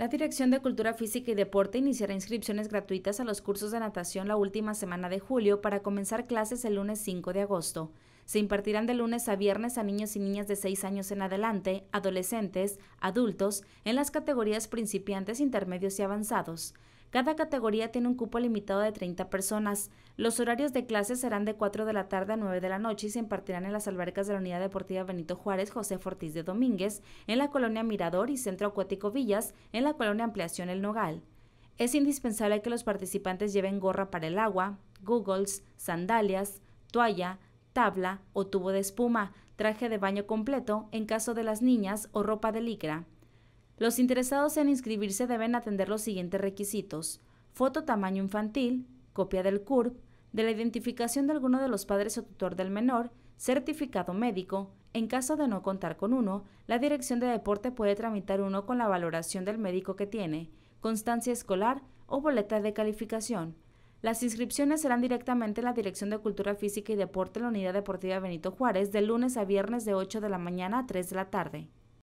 La Dirección de Cultura Física y Deporte iniciará inscripciones gratuitas a los cursos de natación la última semana de julio para comenzar clases el lunes 5 de agosto. Se impartirán de lunes a viernes a niños y niñas de 6 años en adelante, adolescentes, adultos, en las categorías principiantes, intermedios y avanzados. Cada categoría tiene un cupo limitado de 30 personas. Los horarios de clases serán de 4 de la tarde a 9 de la noche y se impartirán en las albercas de la Unidad Deportiva Benito Juárez José Fortís de Domínguez, en la colonia Mirador y Centro Acuático Villas, en la colonia Ampliación El Nogal. Es indispensable que los participantes lleven gorra para el agua, googles, sandalias, toalla, tabla o tubo de espuma, traje de baño completo en caso de las niñas o ropa de licra. Los interesados en inscribirse deben atender los siguientes requisitos. Foto tamaño infantil, copia del CURP, de la identificación de alguno de los padres o tutor del menor, certificado médico, en caso de no contar con uno, la dirección de deporte puede tramitar uno con la valoración del médico que tiene, constancia escolar o boleta de calificación. Las inscripciones serán directamente en la Dirección de Cultura Física y Deporte de la Unidad Deportiva Benito Juárez de lunes a viernes de 8 de la mañana a 3 de la tarde.